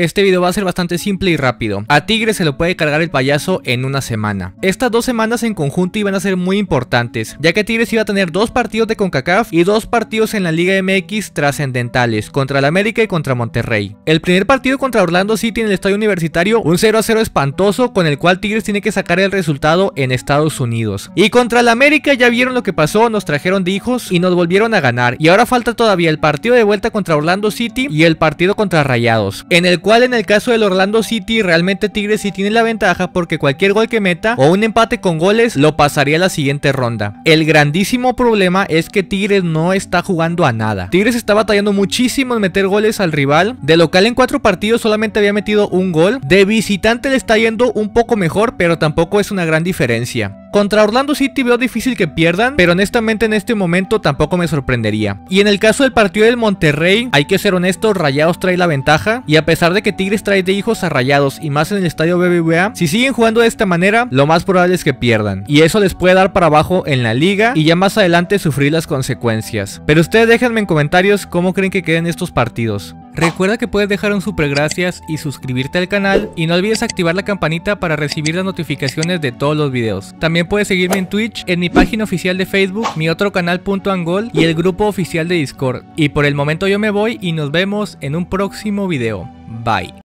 Este video va a ser bastante simple y rápido. A Tigres se lo puede cargar el payaso en una semana. Estas dos semanas en conjunto iban a ser muy importantes, ya que Tigres iba a tener dos partidos de CONCACAF y dos partidos en la Liga MX trascendentales, contra el América y contra Monterrey. El primer partido contra Orlando City en el Estadio Universitario, un 0 a 0 espantoso con el cual Tigres tiene que sacar el resultado en Estados Unidos. Y contra el América ya vieron lo que pasó, nos trajeron de hijos y nos volvieron a ganar. Y ahora falta todavía el partido de vuelta contra Orlando City y el partido contra Rayados, en el cual Igual en el caso del Orlando City realmente Tigres sí tiene la ventaja porque cualquier gol que meta o un empate con goles lo pasaría a la siguiente ronda. El grandísimo problema es que Tigres no está jugando a nada. Tigres está batallando muchísimo en meter goles al rival. De local en cuatro partidos solamente había metido un gol. De visitante le está yendo un poco mejor pero tampoco es una gran diferencia. Contra Orlando City veo difícil que pierdan, pero honestamente en este momento tampoco me sorprendería. Y en el caso del partido del Monterrey, hay que ser honestos, Rayados trae la ventaja, y a pesar de que Tigres trae de hijos a Rayados y más en el estadio BBVA, si siguen jugando de esta manera, lo más probable es que pierdan. Y eso les puede dar para abajo en la liga y ya más adelante sufrir las consecuencias. Pero ustedes déjenme en comentarios cómo creen que queden estos partidos. Recuerda que puedes dejar un super gracias y suscribirte al canal y no olvides activar la campanita para recibir las notificaciones de todos los videos. También puedes seguirme en Twitch, en mi página oficial de Facebook, mi otro canal .angol y el grupo oficial de Discord. Y por el momento yo me voy y nos vemos en un próximo video. Bye.